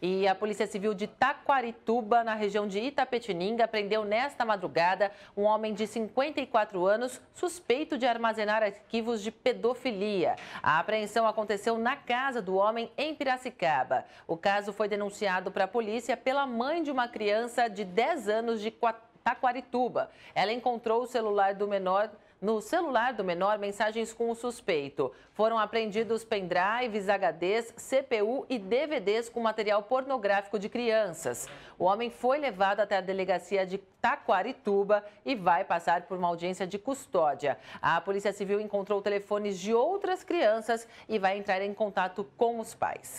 E a Polícia Civil de Taquarituba, na região de Itapetininga, prendeu nesta madrugada um homem de 54 anos suspeito de armazenar arquivos de pedofilia. A apreensão aconteceu na casa do homem em Piracicaba. O caso foi denunciado para a polícia pela mãe de uma criança de 10 anos de Taquarituba. Ela encontrou o celular do menor no celular do menor mensagens com o suspeito. Foram apreendidos pendrives, HDs, CPU e DVDs com material pornográfico de crianças. O homem foi levado até a delegacia de Taquarituba e vai passar por uma audiência de custódia. A Polícia Civil encontrou telefones de outras crianças e vai entrar em contato com os pais.